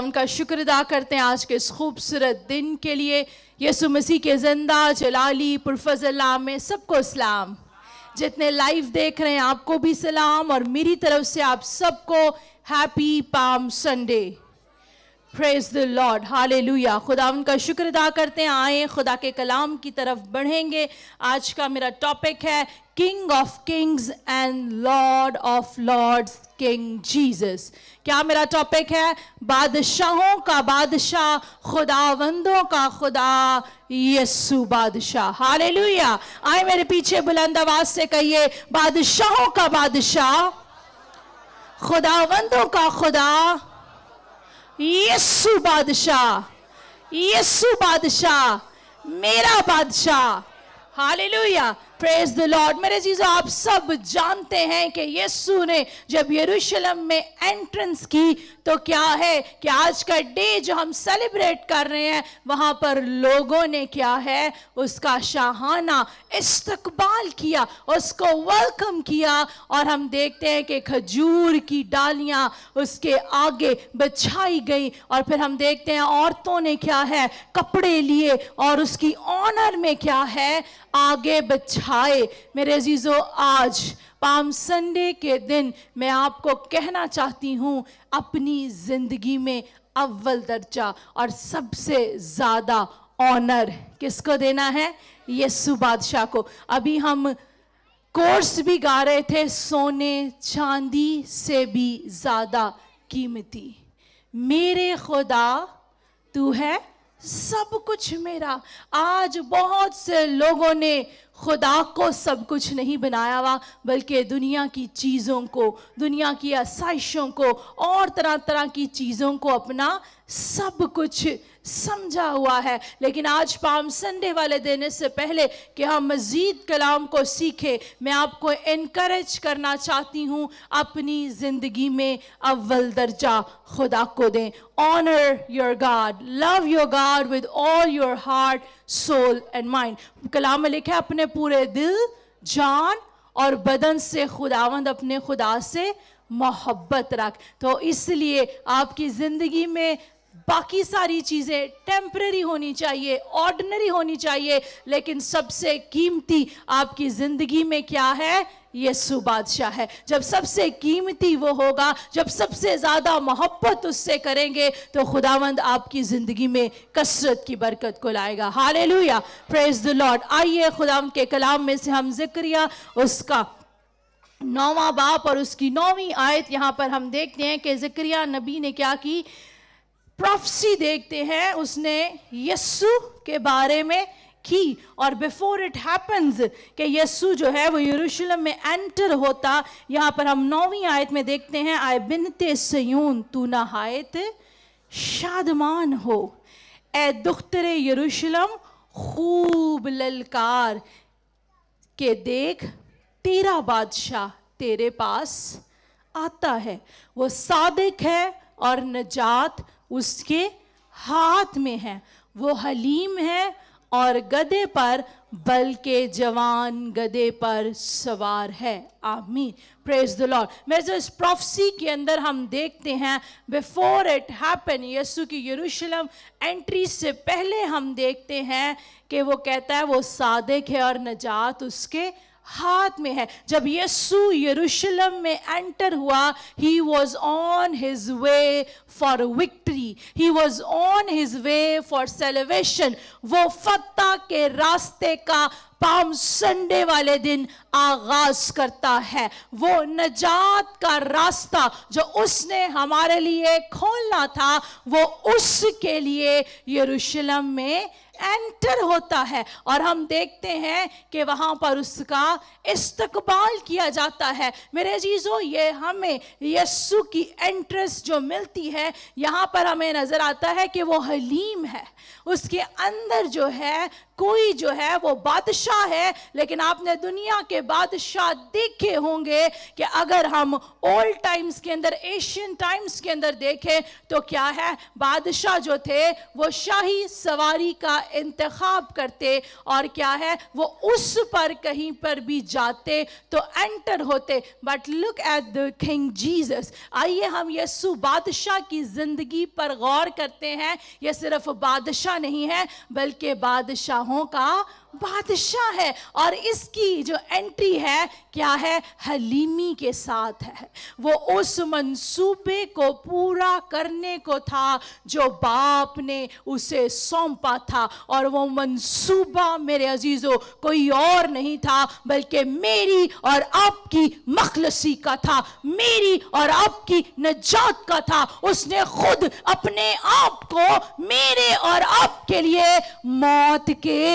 खुदाम का शुक्र अदा करते हैं आज के इस खूबसूरत दिन के लिए यसु मसीह के ज़िंदा जलाली पुरफजलाम में सबको सलाम जितने लाइव देख रहे हैं आपको भी सलाम और मेरी तरफ से आप सबको happy palm Sunday praise the lord लुया खुदा उनका शुक्र अदा करते हैं आए खुदा के कलाम की तरफ बढ़ेंगे आज का मेरा टॉपिक है king of kings and lord of lords king Jesus क्या मेरा टॉपिक है बादशाहों का बादशाह खुदावंदों का खुदा यस्सु बादशाह लुया आए मेरे पीछे बुलंद आवाज से कहिए बादशाहों का बादशाह खुदावंदों का खुदा यस्सु बादशाह यस्सु बादशाह मेरा बादशाह हालेलुया प्रेज द लॉर्ड मेरे चीज आप सब जानते हैं कि यीशु ने जब यरूशलेम में एंट्रेंस की तो क्या है कि आज का डे जो हम सेलिब्रेट कर रहे हैं वहाँ पर लोगों ने क्या है उसका शाहाना इस्तकबाल किया उसको वेलकम किया और हम देखते हैं कि खजूर की डालियाँ उसके आगे बिछाई गई और फिर हम देखते हैं औरतों ने क्या है कपड़े लिए और उसकी ऑनर में क्या है आगे बिछा उठाए मेरे अजीज़ो आज पाम संडे के दिन मैं आपको कहना चाहती हूँ अपनी ज़िंदगी में अव्वल दर्जा और सबसे ज़्यादा ऑनर किसको देना है यस्सु बादशाह को अभी हम कोर्स भी गा रहे थे सोने चांदी से भी ज़्यादा कीमती मेरे खुदा तू है सब कुछ मेरा आज बहुत से लोगों ने खुदा को सब कुछ नहीं बनाया हुआ बल्कि दुनिया की चीज़ों को दुनिया की आसाइशों को और तरह तरह की चीज़ों को अपना सब कुछ समझा हुआ है लेकिन आज पाम संडे वाले देने से पहले कि हम मज़ीद कलाम को सीखें मैं आपको इनक्रेज करना चाहती हूँ अपनी ज़िंदगी में अव्वल दर्जा खुदा को दें honour your God love your God with all your heart soul and mind कलाम में अपने पूरे दिल जान और बदन से खुदावंद अपने खुदा से मोहब्बत रख तो इसलिए आपकी ज़िंदगी में बाकी सारी चीज़ें टेम्प्रेरी होनी चाहिए ऑर्डनरी होनी चाहिए लेकिन सबसे कीमती आपकी ज़िंदगी में क्या है यीशु बादशाह है जब सबसे कीमती वो होगा जब सबसे ज़्यादा मोहब्बत उससे करेंगे तो खुदावंद आपकी ज़िंदगी में कसरत की बरकत को लाएगा हाले लुया फ्रेज द लॉर्ड आइए खुदावंद के कलाम में से हम जिक्रिया उसका नौवा बाप और उसकी नौवीं आयत यहाँ पर हम देखते हैं कि जिक्रिया नबी ने क्या की प्रोफसी देखते हैं उसने यस्सु के बारे में की और बिफोर इट हैपन्स कि यस्सु जो है वो यरूशलेम में एंटर होता यहाँ पर हम नौवीं आयत में देखते हैं आय बिनते सयून तू नहायत शादमान हो ए दुख्तरे यरूशलम खूब ललकार के देख तेरा बादशाह तेरे पास आता है वो सादिक है और नजात उसके हाथ में है वो हलीम है और गधे पर बल्कि जवान गधे पर सवार है आमीन प्रेज द लॉर्ड मेरे जो इस प्रोफसी के अंदर हम देखते हैं बिफोर इट हैपन यसु की यरूशलेम एंट्री से पहले हम देखते हैं कि वो कहता है वो सादिक है और नजात उसके हाथ में है जब यसु यरूशलेम में एंटर हुआ he was on his way for week he was on his way for salvation वो फतह के रास्ते का पाम संडे वाले दिन आगाज करता है वो नजात का रास्ता जो उसने हमारे लिए खोलना था वो उसके लिए यरूशलेम में एंटर होता है और हम देखते हैं कि वहाँ पर उसका इस्तकबाल किया जाता है मेरे चीज़ों ये हमें यस्सु की एंट्रेंस जो मिलती है यहाँ पर हमें नज़र आता है कि वो हलीम है उसके अंदर जो है कोई जो है वो बादशाह है लेकिन आपने दुनिया के बादशाह देखे होंगे कि अगर हम ओल्ड टाइम्स के अंदर एशियन टाइम्स के अंदर देखें तो क्या है बादशाह जो थे वो शाही सवारी का इंतखब करते और क्या है वो उस पर कहीं पर भी जाते तो एंटर होते but look at the king Jesus आइए हम यस्सु बादशाह की ज़िंदगी पर गौर करते हैं ये सिर्फ बादशाह नहीं है बल्कि बादशाहों का बादशाह है और इसकी जो एंट्री है क्या है हलीमी के साथ है वो उस मंसूबे को पूरा करने को था जो बाप ने उसे सौंपा था और वो मंसूबा मेरे अजीज़ों कोई और नहीं था बल्कि मेरी और आपकी मखलसी का था मेरी और आपकी नजात का था उसने खुद अपने आप को मेरे और आपके लिए मौत के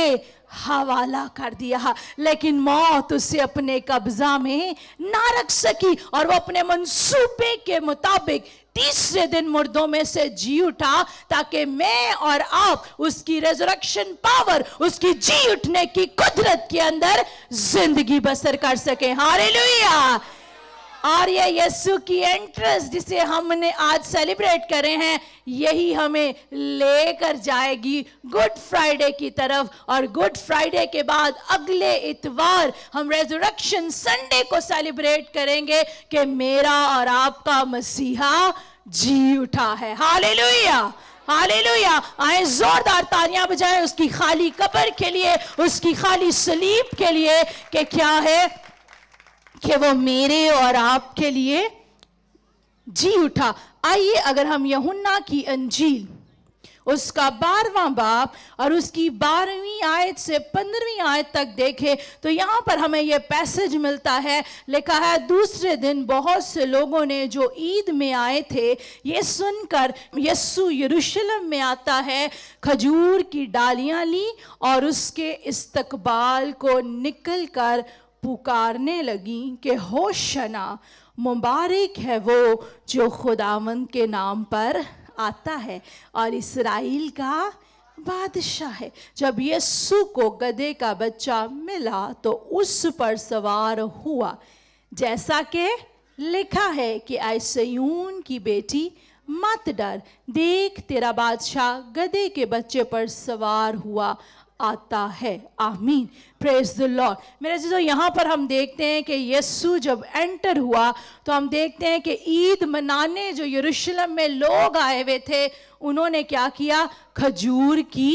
हवाला कर दिया लेकिन मौत उसे अपने कब्जा में ना रख सकी और वो अपने मनसूबे के मुताबिक तीसरे दिन मुर्दों में से जी उठा ताकि मैं और आप उसकी रेजोरक्शन पावर उसकी जी उठने की कुदरत के अंदर जिंदगी बसर कर सके हारे लुया और ये यीशु की एंट्रेंस जिसे हमने आज सेलिब्रेट करे हैं यही हमें लेकर जाएगी गुड फ्राइडे की तरफ और गुड फ्राइडे के बाद अगले इतवार हम रेजुरक्शन संडे को सेलिब्रेट करेंगे कि मेरा और आपका मसीहा जी उठा है हाले हालेलुया आए जोरदार तालियां बजाएं उसकी खाली कबर के लिए उसकी खाली सलीब के लिए कि क्या है कि वो मेरे और आपके लिए जी उठा आइए अगर हम यहुन्ना की अंजील उसका बारवां बाप और उसकी बारहवीं आयत से पंद्रहवीं आयत तक देखे तो यहाँ पर हमें यह पैसेज मिलता है लिखा है दूसरे दिन बहुत से लोगों ने जो ईद में आए थे ये सुनकर यस्सु यरूशलेम में आता है खजूर की डालियाँ ली और उसके इस्तकबाल को निकल कर पुकारने लगी कि होशना मुबारक है वो जो खुदावन के नाम पर आता है और इसराइल का बादशाह है जब यस्सु को गधे का बच्चा मिला तो उस पर सवार हुआ जैसा कि लिखा है कि आयसयून की बेटी मत डर देख तेरा बादशाह गधे के बच्चे पर सवार हुआ आता है आमीन प्रेज द लॉर्ड मेरे जीजो यहाँ पर हम देखते हैं कि यस्सु जब एंटर हुआ तो हम देखते हैं कि ईद मनाने जो यरूशलेम में लोग आए हुए थे उन्होंने क्या किया खजूर की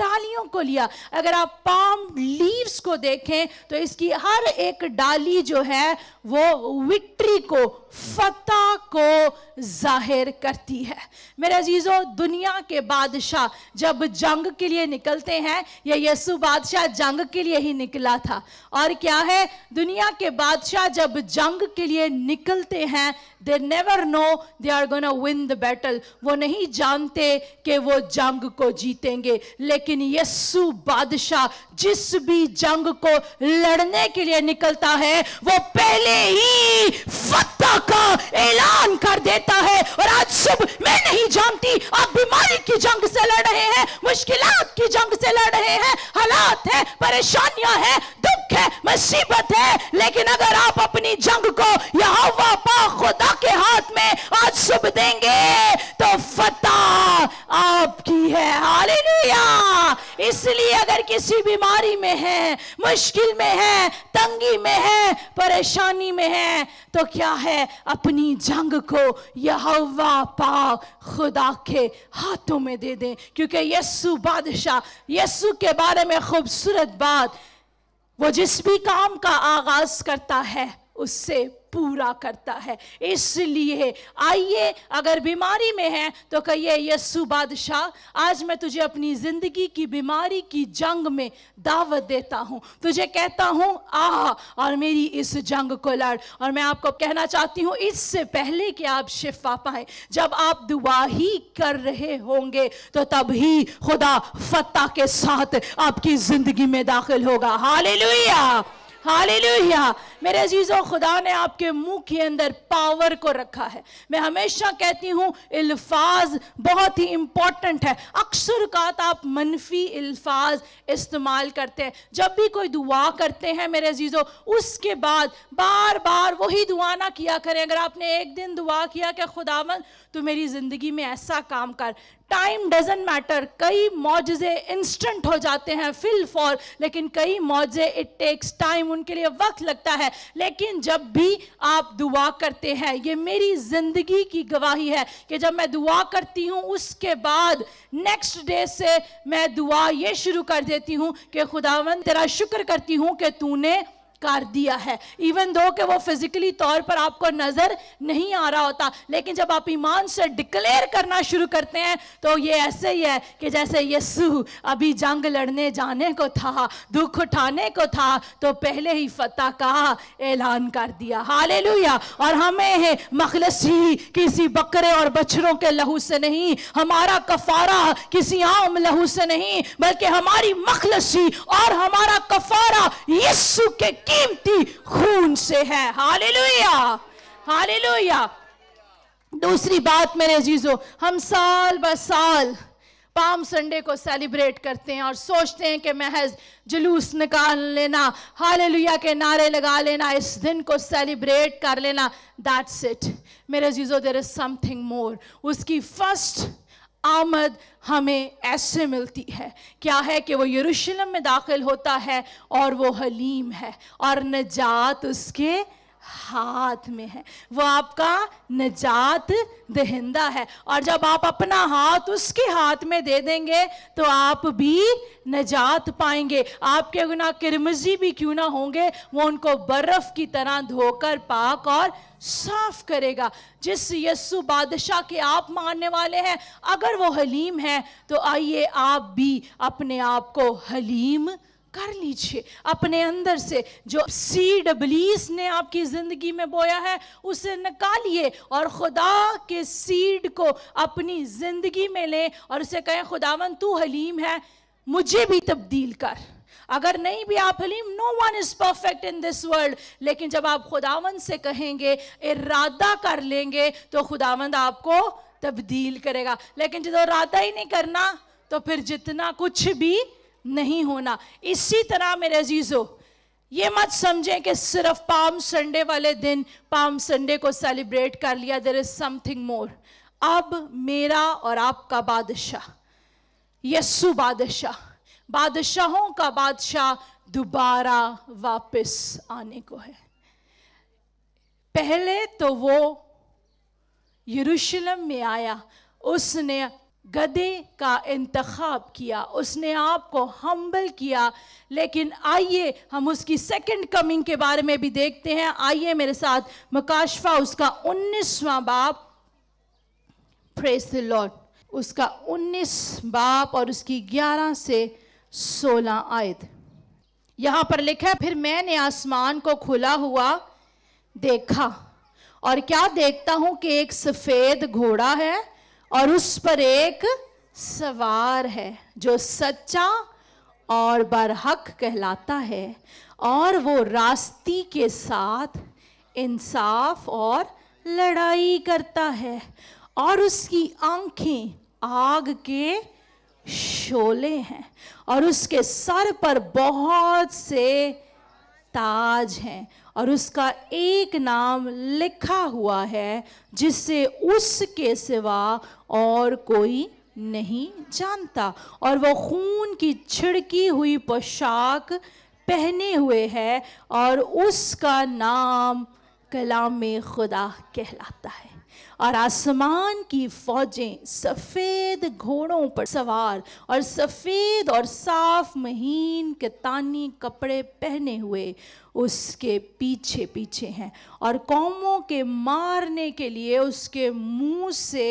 डालियों को लिया अगर आप पाम लीव्स को देखें तो इसकी हर एक डाली जो है वो विक्ट्री को फता को जाहिर करती है मेरे अजीज़ों दुनिया के बादशाह जब जंग के लिए निकलते हैं या यसु बादशाह जंग के लिए ही निकला था और क्या है दुनिया के बादशाह जब जंग के लिए निकलते हैं they never know they are gonna win the battle वो नहीं जानते कि वो जंग को जीतेंगे लेकिन लेकिन यस्सु बादशाह जिस भी जंग को लड़ने के लिए निकलता है वो पहले ही फतह का ऐलान कर देता है और आज सुबह मैं नहीं जानती आप बीमारी की जंग से लड़ रहे हैं मुश्किल की जंग से लड़ रहे हैं हालात है परेशानियां हैं दुख है मुसीबत है लेकिन अगर आप अपनी जंग को यहां पा खुदा के हाथ में आज सुबह देंगे इसलिए अगर किसी बीमारी में है मुश्किल में है तंगी में है परेशानी में है तो क्या है अपनी जंग को यह पा खुदा के हाथों में दे दें क्योंकि यस्सु बादशाह यस्सु के बारे में खूबसूरत बात वो जिस भी काम का आगाज करता है उससे पूरा करता है इसलिए आइए अगर बीमारी में है तो कहिए यस्सु बादशाह आज मैं तुझे अपनी ज़िंदगी की बीमारी की जंग में दावत देता हूँ तुझे कहता हूँ आ और मेरी इस जंग को लड़ और मैं आपको कहना चाहती हूँ इससे पहले कि आप शिफा पाएँ जब आप दुआ ही कर रहे होंगे तो तब ही खुदा फत्ता के साथ आपकी ज़िंदगी में दाखिल होगा हालेलुया हाल मेरे अजीज़ों खुदा ने आपके मुंह के अंदर पावर को रखा है मैं हमेशा कहती हूँ अल्फाज बहुत ही इम्पॉर्टेंट है अक्सर का आप मनफी अल्फाज इस्तेमाल करते हैं जब भी कोई दुआ करते हैं मेरे अजीज़ों उसके बाद बार बार वही दुआ ना किया करें अगर आपने एक दिन दुआ किया कि खुदावन तो मेरी ज़िंदगी में ऐसा काम कर टाइम डजेंट मैटर कई मुआजे इंस्टेंट हो जाते हैं फिल फॉर लेकिन कई मुआजे इट टेक्स टाइम उनके लिए वक्त लगता है लेकिन जब भी आप दुआ करते हैं ये मेरी ज़िंदगी की गवाही है कि जब मैं दुआ करती हूँ उसके बाद नेक्स्ट डे से मैं दुआ ये शुरू कर देती हूँ कि खुदावन तेरा शुक्र करती हूँ कि तूने कर दिया है इवन दो कि वो फिजिकली तौर पर आपको नज़र नहीं आ रहा होता लेकिन जब आप ईमान से डिक्लेयर करना शुरू करते हैं तो ये ऐसे ही है कि जैसे यसु अभी जंग लड़ने जाने को था दुख उठाने को था तो पहले ही फतेह का ऐलान कर दिया हाले और हमें है मखलसी किसी बकरे और बछड़ों के लहू से नहीं हमारा कफारा किसी आम लहू से नहीं बल्कि हमारी मखलसी और हमारा कफारा यस्सु के कीमती खून से है हालेलुया हालेलुया दूसरी बात मेरे जीजो हम साल ब साल पाम संडे को सेलिब्रेट करते हैं और सोचते हैं कि महज जुलूस निकाल लेना हालेलुया के नारे लगा लेना इस दिन को सेलिब्रेट कर लेना दैट्स इट मेरे जीजो देर इज समथिंग मोर उसकी फर्स्ट आमद हमें ऐसे मिलती है क्या है कि वो यरूशलेम में दाखिल होता है और वो हलीम है और नजात उसके हाथ में है वो आपका निजात दहिंदा है और जब आप अपना हाथ उसके हाथ में दे देंगे तो आप भी निजात पाएंगे आपके गुना किरमजी भी क्यों ना होंगे वो उनको बर्फ़ की तरह धोकर पाक और साफ करेगा जिस यस्सु बादशाह के आप मानने वाले हैं अगर वो हलीम है तो आइए आप भी अपने आप को हलीम कर लीजिए अपने अंदर से जो सीड बलीस ने आपकी ज़िंदगी में बोया है उसे निकालिए और खुदा के सीड को अपनी ज़िंदगी में लें और उसे कहें खुदावन तू हलीम है मुझे भी तब्दील कर अगर नहीं भी आप हलीम no one is perfect in this world लेकिन जब आप खुदावन से कहेंगे इरादा कर लेंगे तो खुदावंद आपको तब्दील करेगा लेकिन जब इरादा ही नहीं करना तो फिर जितना कुछ भी नहीं होना इसी तरह मेरे अजीज़ो ये मत समझें कि सिर्फ पाम संडे वाले दिन पाम संडे को सेलिब्रेट कर लिया देर इज समथिंग मोर अब मेरा और आपका बादशाह यस्सु बादशाह बादशाहों का बादशाह दोबारा वापस आने को है पहले तो वो यरूशलेम में आया उसने गधे का इंतखब किया उसने आपको हम्बल किया लेकिन आइए हम उसकी सेकंड कमिंग के बारे में भी देखते हैं आइए मेरे साथ मकाशफा उसका उन्नीसवा बाप फ्रेस लॉर्ड उसका उन्नीस बाप और उसकी ग्यारह से सोलह आयत यहाँ पर लिखा है फिर मैंने आसमान को खुला हुआ देखा और क्या देखता हूँ कि एक सफ़ेद घोड़ा है और उस पर एक सवार है जो सच्चा और बरहक कहलाता है और वो रास्ती के साथ इंसाफ और लड़ाई करता है और उसकी आंखें आग के शोले हैं और उसके सर पर बहुत से ताज हैं और उसका एक नाम लिखा हुआ है जिसे उसके सिवा और कोई नहीं जानता और वह खून की छिड़की हुई पोशाक पहने हुए है और उसका नाम कलाम में खुदा कहलाता है और आसमान की फौजें सफ़ेद घोड़ों पर सवार और सफ़ेद और साफ महीन तानी कपड़े पहने हुए उसके पीछे पीछे हैं और कौमों के मारने के लिए उसके मुंह से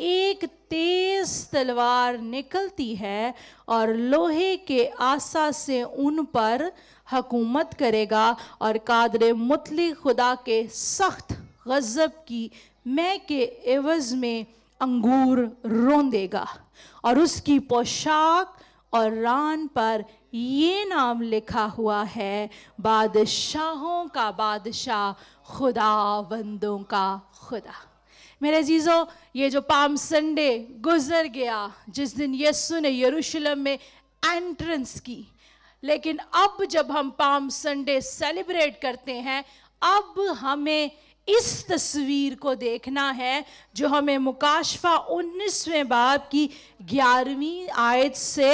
एक तेज तलवार निकलती है और लोहे के आशा से उन पर हकूमत करेगा और कादर मुतली खुदा के सख्त गज़ब की मैं के एवज़ में अंगूर रों देगा और उसकी पोशाक और रान पर ये नाम लिखा हुआ है बादशाहों का बादशाह खुदा बंदों का खुदा मेरे अजीज़ो ये जो पाम संडे गुजर गया जिस दिन यस्सु ने यरूशलेम में एंट्रेंस की लेकिन अब जब हम पाम संडे सेलिब्रेट करते हैं अब हमें इस तस्वीर को देखना है जो हमें मुकाशफा उन्नीसवें बाब की ग्यारहवीं आयत से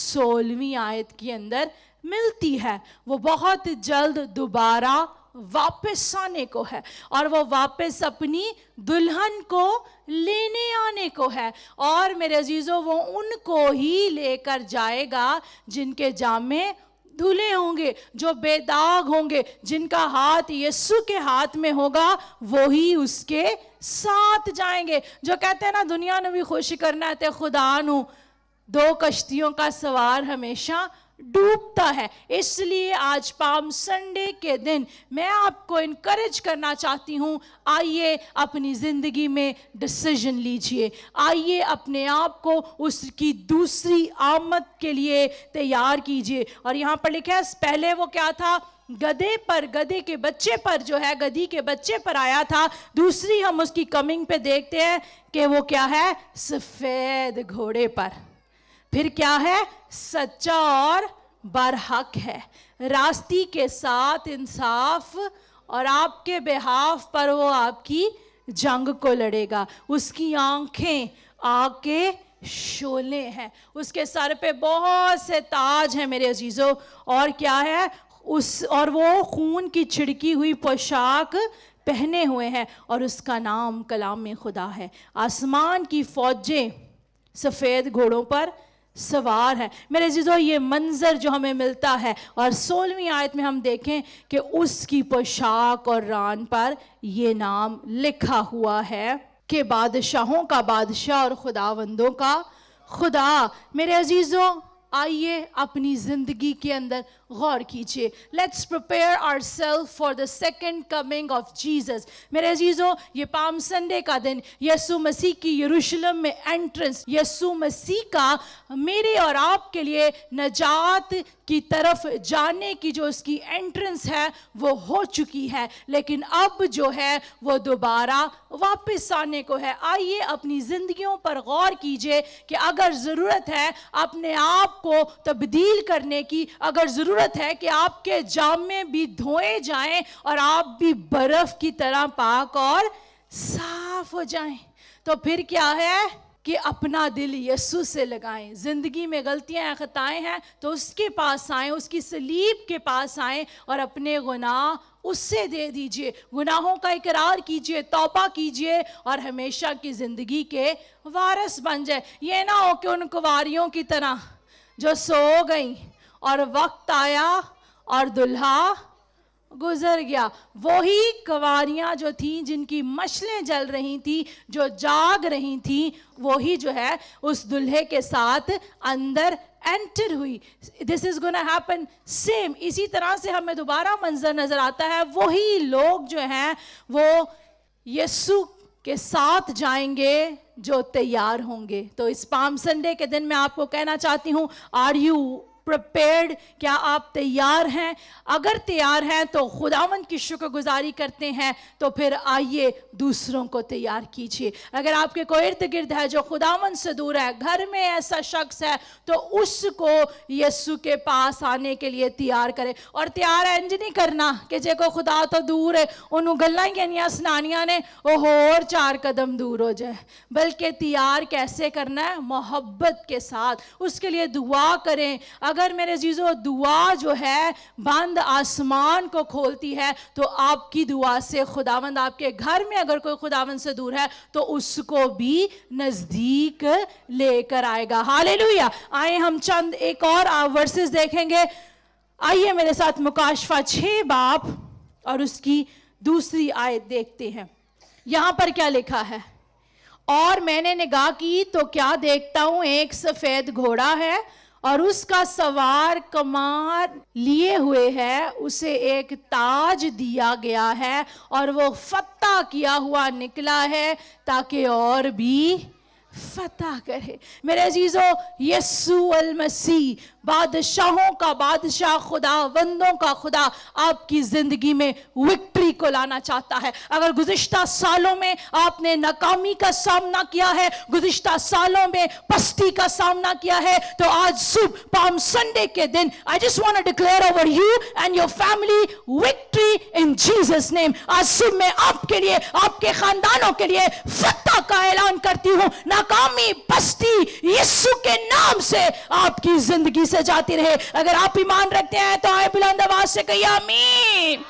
सोलहवीं आयत के अंदर मिलती है वो बहुत जल्द दोबारा वापस आने को है और वो वापस अपनी दुल्हन को लेने आने को है और मेरे अजीज़ों वो उनको ही लेकर जाएगा जिनके जामे धुले होंगे जो बेदाग होंगे जिनका हाथ यीशु के हाथ में होगा वो ही उसके साथ जाएंगे जो कहते हैं ना दुनिया ने भी खुश करना है तो खुदा नू दो कश्तियों का सवार हमेशा डूबता है इसलिए आज पाम संडे के दिन मैं आपको इनक्रेज करना चाहती हूँ आइए अपनी ज़िंदगी में डिसीजन लीजिए आइए अपने आप को उसकी दूसरी आमद के लिए तैयार कीजिए और यहाँ पर लिखा है पहले वो क्या था गधे पर गधे के बच्चे पर जो है गधी के बच्चे पर आया था दूसरी हम उसकी कमिंग पे देखते हैं कि वो क्या है सफ़ेद घोड़े पर फिर क्या है सच्चा और बरहक है रास्ती के साथ इंसाफ और आपके बेहाफ पर वो आपकी जंग को लड़ेगा उसकी आंखें आके शोले हैं उसके सर पे बहुत से ताज हैं मेरे अजीज़ों और क्या है उस और वो खून की छिड़की हुई पोशाक पहने हुए हैं और उसका नाम कलाम में खुदा है आसमान की फौजें सफ़ेद घोड़ों पर सवार है मेरे जिजो ये मंज़र जो हमें मिलता है और सोलहवीं आयत में हम देखें कि उसकी पोशाक और रान पर यह नाम लिखा हुआ है कि बादशाहों का बादशाह और खुदावंदों का खुदा मेरे अजीज़ों आइए अपनी जिंदगी के अंदर गौर कीजिए let's prepare our self for the second coming of Jesus मेरे अजीज़ों ये पाम संडे का दिन यसु मसीह की यरूशलेम में एंट्रेंस यसु मसीह का मेरे और आपके लिए नजात की तरफ जाने की जो उसकी एंट्रेंस है वो हो चुकी है लेकिन अब जो है वो दोबारा वापस आने को है आइए अपनी ज़िंदगियों पर गौर कीजिए कि अगर ज़रूरत है अपने आप को तब्दील करने की अगर ज़रूरत है कि आपके जामे भी धोए जाएं और आप भी बर्फ़ की तरह पाक और साफ हो जाएं तो फिर क्या है कि अपना दिल यस्सु से लगाएं ज़िंदगी में गलतियां खताएं हैं तो उसके पास आएं उसकी सलीब के पास आएं और अपने गुनाह उससे दे दीजिए गुनाहों का इकरार कीजिए तोपा कीजिए और हमेशा की ज़िंदगी के वारस बन जाए ये ना हो कि उन कुवारियों की तरह जो सो गई और वक्त आया और दुल्हा गुजर गया वही कवारियाँ जो थीं जिनकी मछलें जल रही थी जो जाग रही थी वही जो है उस दुल्हे के साथ अंदर एंटर हुई this is gonna happen same इसी तरह से हमें दोबारा मंजर नज़र आता है वही लोग जो हैं वो यस्सु के साथ जाएंगे जो तैयार होंगे तो इस पाम संडे के दिन मैं आपको कहना चाहती हूँ आर यू प्रिपेयर्ड क्या आप तैयार हैं अगर तैयार हैं तो खुदावन की शुक्रगुजारी करते हैं तो फिर आइए दूसरों को तैयार कीजिए अगर आपके कोई इर्द गिर्द है जो खुदावन से दूर है घर में ऐसा शख्स है तो उसको यस्सु के पास आने के लिए तैयार करें और तैयार इंज नहीं करना कि को खुदा तो दूर है उन्होंने गल् कहनिया सुनानिया ने वह होर चार कदम दूर हो जाए बल्कि तैयार कैसे करना है मोहब्बत के साथ उसके लिए दुआ करें अगर अगर मेरे जीजो दुआ जो है बंद आसमान को खोलती है तो आपकी दुआ से खुदावंद आपके घर में अगर कोई खुदावंद से दूर है तो उसको भी नज़दीक लेकर आएगा हाले आए हम चंद एक और वर्सेस देखेंगे आइए मेरे साथ मुकाशफा छः बाप और उसकी दूसरी आयत देखते हैं यहाँ पर क्या लिखा है और मैंने निगाह की तो क्या देखता हूँ एक सफ़ेद घोड़ा है और उसका सवार कमान लिए हुए है उसे एक ताज दिया गया है और वो फत्ता किया हुआ निकला है ताकि और भी फतह करे मेरे अजीज़ो यसु अल मसीह बादशाहों का बादशाह खुदा वंदों का खुदा आपकी ज़िंदगी में विक्ट्री को लाना चाहता है अगर गुज्त सालों में आपने नाकामी का सामना किया है गुज्त सालों में पस्ती का सामना किया है तो आज सुबह पाम संडे के दिन I just want declare over you and your family victory in Jesus name आज सुबह मैं आपके लिए आपके खानदानों के लिए फतह का ऐलान करती हूँ ना नाकामी बस्ती यीशु के नाम से आपकी जिंदगी से जाती रहे अगर आप ईमान रखते हैं तो आए बुलंद आवाज से कही आमीन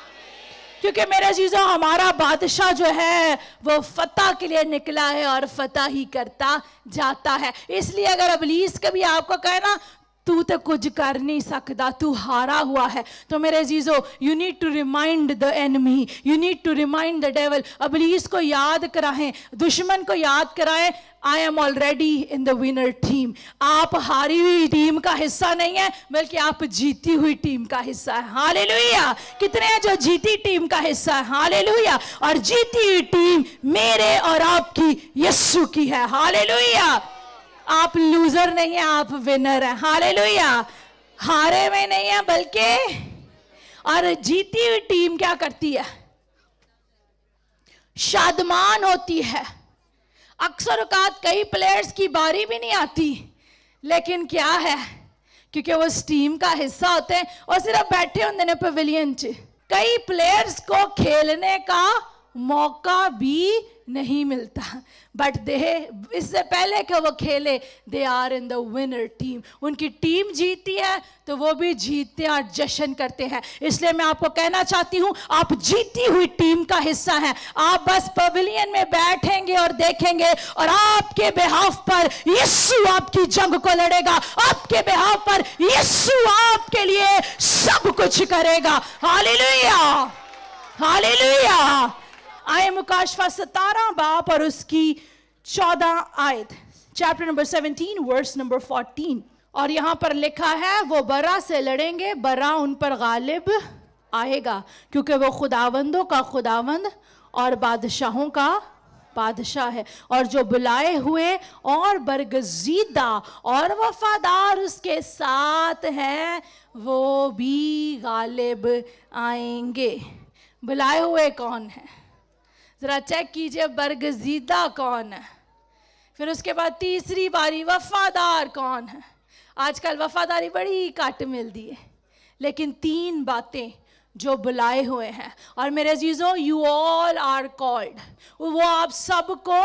क्योंकि मेरे जीजा हमारा बादशाह जो है वो फतह के लिए निकला है और फतह ही करता जाता है इसलिए अगर अबलीस कभी आपको कहे ना तू तो कुछ कर नहीं सकता तू हारा हुआ है तो मेरे जीजो you need to remind the enemy you need to remind the devil अबलीस को याद कराएं दुश्मन को याद कराएं I am already in the winner team आप हारी हुई टीम का हिस्सा नहीं है बल्कि आप जीती हुई टीम का हिस्सा है हाले कितने हैं जो जीती टीम का हिस्सा है हाले और जीती हुई टीम मेरे और आपकी यस्सु की है हाले आप लूजर नहीं है आप विनर है हारे हारे में नहीं है बल्कि और जीती हुई टीम क्या करती है शादमान होती है अक्सर उकात कई प्लेयर्स की बारी भी नहीं आती लेकिन क्या है क्योंकि वो उस टीम का हिस्सा होते हैं और सिर्फ बैठे होंगे ने पवेलियन च कई प्लेयर्स को खेलने का मौका भी नहीं मिलता बट दे इससे पहले कि वो खेले they are in the winner team उनकी टीम जीती है तो वो भी जीतते हैं और जश्न करते हैं इसलिए मैं आपको कहना चाहती हूँ आप जीती हुई टीम का हिस्सा हैं आप बस पवेलियन में बैठेंगे और देखेंगे और आपके बिहाफ पर यीशु आपकी जंग को लड़ेगा आपके बिहाफ पर यीशु आपके लिए सब कुछ करेगा हाली लुया हाली लुया आए मुकाशवा सतारा बाप और उसकी चौदह आयत chapter number seventeen verse number fourteen और यहाँ पर लिखा है वो बरा से लड़ेंगे बरा उन पर गालिब आएगा क्योंकि वो खुदावंदों का खुदावंद और बादशाहों का बादशाह है और जो बुलाए हुए और बरगजीदा और वफादार उसके साथ हैं वो भी गालिब आएंगे बुलाए हुए कौन है ज़रा चेक कीजिए बरगजीदा कौन है फिर उसके बाद तीसरी बारी वफादार कौन है आजकल वफादारी बड़ी घट मिलती है लेकिन तीन बातें जो बुलाए हुए हैं और मेरे अजीजों यू ऑल आर कॉल्ड वो आप सबको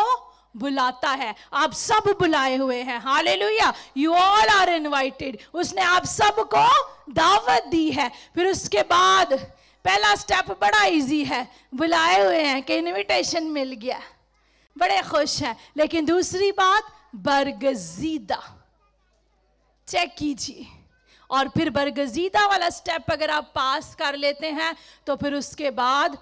बुलाता है आप सब बुलाए हुए हैं hallelujah you all are invited उसने आप सबको दावत दी है फिर उसके बाद पहला स्टेप बड़ा इजी है बुलाए हुए हैं कि इनविटेशन मिल गया बड़े खुश हैं लेकिन दूसरी बात बरगजीदा चेक कीजिए और फिर बरगजीदा वाला स्टेप अगर आप पास कर लेते हैं तो फिर उसके बाद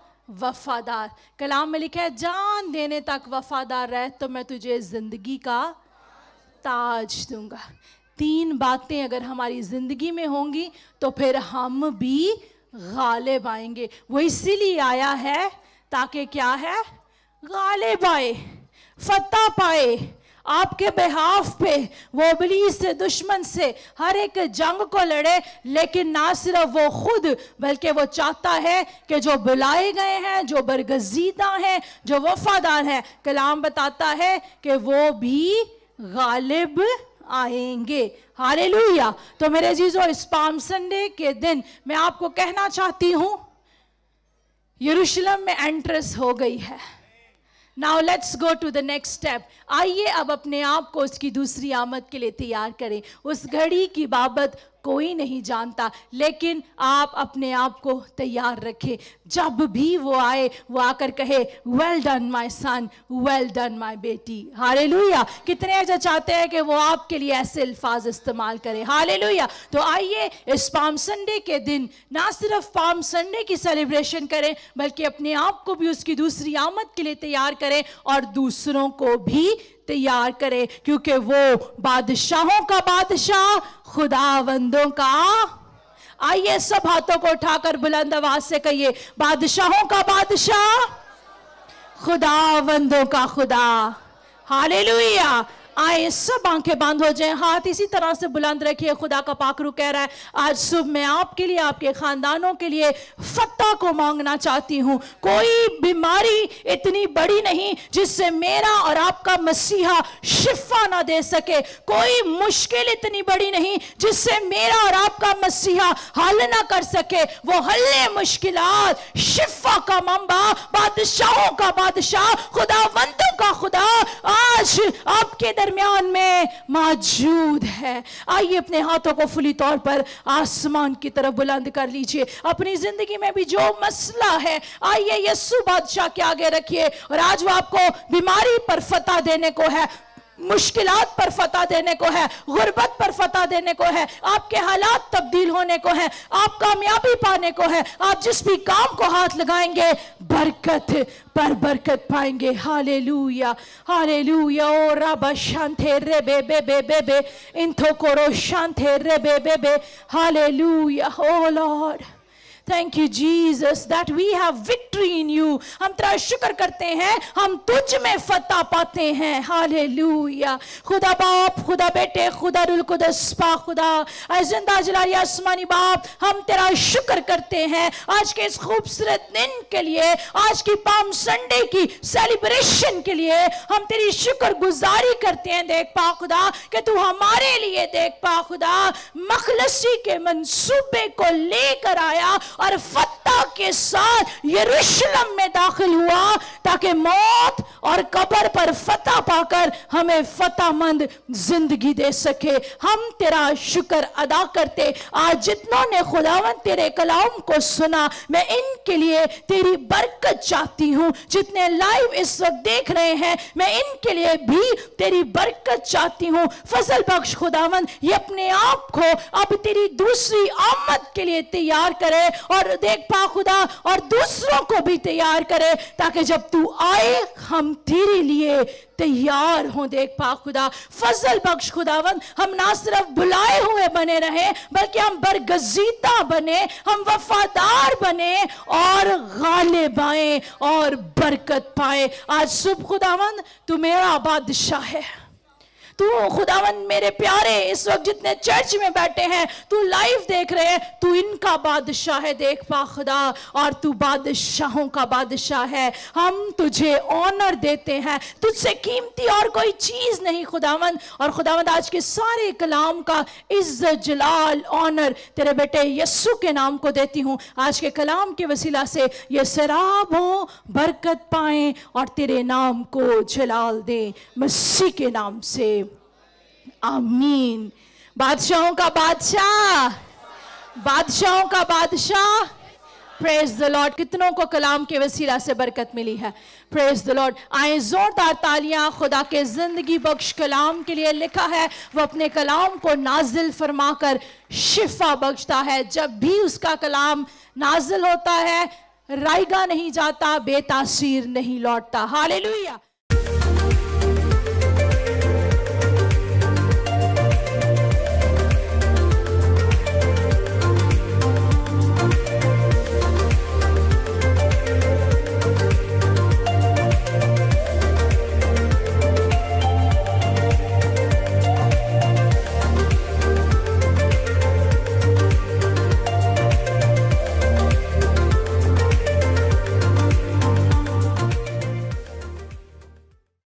वफादार कलाम में लिखा है जान देने तक वफादार रह तो मैं तुझे ज़िंदगी का ताज दूंगा तीन बातें अगर हमारी ज़िंदगी में होंगी तो फिर हम भी गालिब आएंगे वो इसीलिए आया है ताकि क्या है गालिब आए फतह पाए आपके बेहाफ पे वो अबली से दुश्मन से हर एक जंग को लड़े लेकिन ना सिर्फ वो खुद बल्कि वो चाहता है कि जो बुलाए गए हैं जो बरगजीदा हैं जो वफादार हैं कलाम बताता है कि वो भी गालिब आएंगे हारे तो मेरे जीजो इस पाम संडे के दिन मैं आपको कहना चाहती हूं यरूशलम में एंट्रेस हो गई है now let's go to the next step आइए अब अपने आप को उसकी दूसरी आमद के लिए तैयार करें उस घड़ी की बाबत कोई नहीं जानता लेकिन आप अपने आप को तैयार रखें जब भी वो आए वो आकर कहे well done my son well done my बेटी हारे कितने ऐसा चाहते हैं कि वो आपके लिए ऐसे अल्फाज इस्तेमाल करें हाले तो आइए इस पाम संडे के दिन ना सिर्फ पाम संडे की सेलिब्रेशन करें बल्कि अपने आप को भी उसकी दूसरी आमद के लिए तैयार करें और दूसरों को भी तैयार करे क्योंकि वो बादशाहों का बादशाह खुदावंदों का आइए सब हाथों को उठाकर बुलंद आवाज से कहिए बादशाहों का बादशाह खुदावंदों का खुदा हालेलुया आए सब आंखें बंद हो जाएं हाथ इसी तरह से बुलंद रखिए खुदा का पाखरू कह रहा है आज सुबह मैं आपके लिए आपके खानदानों के लिए फतह को मांगना चाहती हूँ कोई बीमारी इतनी बड़ी नहीं जिससे मेरा और आपका मसीहा शिफा ना दे सके कोई मुश्किल इतनी बड़ी नहीं जिससे मेरा और आपका मसीहा हल ना कर सके वो हल्ले मुश्किल शिफा का मम्बा बादशाहों का बादशाह खुदा का खुदा आज आपके दरमियान में मौजूद है आइए अपने हाथों को फुली तौर पर आसमान की तरफ बुलंद कर लीजिए अपनी जिंदगी में भी जो मसला है आइए यस्सु बादशाह के आगे रखिए और आज वो आपको बीमारी पर फता देने को है मुश्किल पर फतेह देने को है गुर्बत पर फतह देने को है आपके हालात तब्दील होने को है आप कामयाबी पाने को है आप जिस भी काम को हाथ लगाएंगे बरकत पर बरकत पाएंगे हाले लूया हाले लूया ओ रबा शांत रे बे बे बे बे बे इंथो कोरो शांते रे बे बे बे hallelujah O Lord thank you Jesus that we have victory in you हम तेरा शुक्र करते हैं हम तुझ में फता पाते हैं हाले खुदा बाप खुदा बेटे खुदा रुल खुदस्पा खुदा जिंदा जलारी आसमानी बाप हम तेरा शुक्र करते हैं आज के इस खूबसूरत दिन के लिए आज की पाम संडे की सेलिब्रेशन के लिए हम तेरी शुक्र गुजारी करते हैं देख पा खुदा कि तू हमारे लिए देख पा खुदा मखलसी के मनसूबे को लेकर आया और फत्ता के साथ यरूशलम में दाखिल हुआ ताकि मौत और कब्र पर फतह पाकर हमें फतेहमंद जिंदगी दे सके हम तेरा शुक्र अदा करते आज जितनों ने खुदावन तेरे कलाम को सुना मैं इनके लिए तेरी बरकत चाहती हूँ जितने लाइव इस वक्त देख रहे हैं मैं इनके लिए भी तेरी बरकत चाहती हूँ फसल बख्श खुदावन ये अपने आप को अब तेरी दूसरी आमद के लिए तैयार करे और देख पा खुदा और दूसरों को भी तैयार करे ताकि जब तू आए हम तेरे लिए तैयार हो देख पा खुदा फजल बख्श खुदावन हम ना सिर्फ बुलाए हुए बने रहे बल्कि हम बरगजीता बने हम वफादार बने और गाले बाएं और बरकत पाए आज सुबह खुदावन तू मेरा बादशाह है तू खुदावन मेरे प्यारे इस वक्त जितने चर्च में बैठे हैं तू लाइव देख रहे हैं तू इनका बादशाह है देख पा खुदा और तू बादशाहों का बादशाह है हम तुझे ऑनर देते हैं तुझसे कीमती और कोई चीज़ नहीं खुदावन और खुदावन आज के सारे कलाम का इज्जत जलाल ऑनर तेरे बेटे यस्सु के नाम को देती हूँ आज के कलाम के वसीला से ये शराब हो बरकत पाए और तेरे नाम को जलाल दे मसीह के नाम से आमीन बादशाहों का बादशाह बादशाहों का बादशाह प्रेस द लॉर्ड कितनों को कलाम के वसीला से बरकत मिली है प्रेस द लॉर्ड आए जोरदार तालियां खुदा के जिंदगी बख्श कलाम के लिए लिखा है वो अपने कलाम को नाजिल फरमाकर शिफा बख्शता है जब भी उसका कलाम नाजिल होता है रायगा नहीं जाता बेतासीर नहीं लौटता हालेलुया